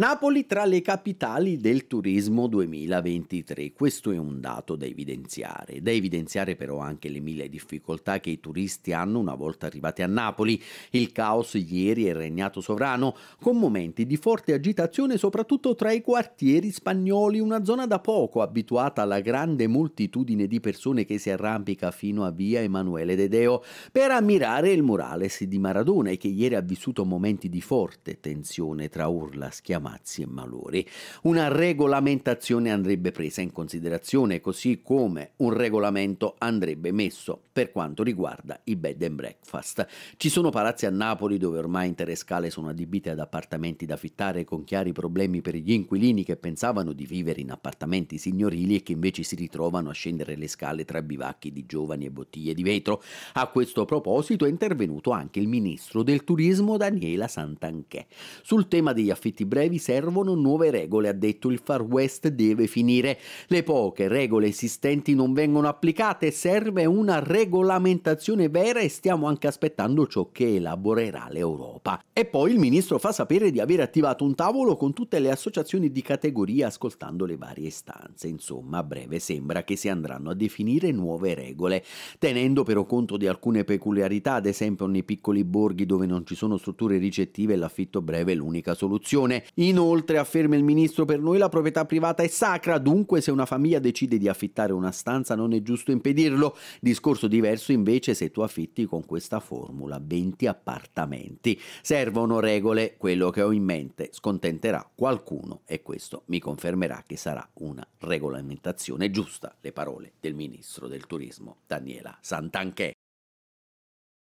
Napoli tra le capitali del turismo 2023, questo è un dato da evidenziare, da evidenziare però anche le mille difficoltà che i turisti hanno una volta arrivati a Napoli. Il caos ieri è regnato sovrano, con momenti di forte agitazione soprattutto tra i quartieri spagnoli, una zona da poco abituata alla grande moltitudine di persone che si arrampica fino a via Emanuele Dedeo per ammirare il murales di Maradona che ieri ha vissuto momenti di forte tensione tra urla, schiamata Mazzi e Malori. Una regolamentazione andrebbe presa in considerazione, così come un regolamento andrebbe messo per quanto riguarda i bed and breakfast. Ci sono palazzi a Napoli dove ormai intere scale sono adibite ad appartamenti da affittare con chiari problemi per gli inquilini che pensavano di vivere in appartamenti signorili e che invece si ritrovano a scendere le scale tra bivacchi di giovani e bottiglie di vetro. A questo proposito è intervenuto anche il ministro del turismo Daniela Santanchè. Sul tema degli affitti brevi vi servono nuove regole, ha detto il Far West deve finire. Le poche regole esistenti non vengono applicate, serve una regolamentazione vera e stiamo anche aspettando ciò che elaborerà l'Europa. E poi il ministro fa sapere di aver attivato un tavolo con tutte le associazioni di categoria ascoltando le varie istanze. Insomma, a breve sembra che si andranno a definire nuove regole, tenendo però conto di alcune peculiarità, ad esempio nei piccoli borghi dove non ci sono strutture ricettive l'affitto breve è l'unica soluzione. Inoltre, afferma il ministro, per noi la proprietà privata è sacra, dunque se una famiglia decide di affittare una stanza non è giusto impedirlo. Discorso diverso invece se tu affitti con questa formula 20 appartamenti. Servono regole, quello che ho in mente scontenterà qualcuno e questo mi confermerà che sarà una regolamentazione giusta. Le parole del ministro del turismo Daniela Santanchè.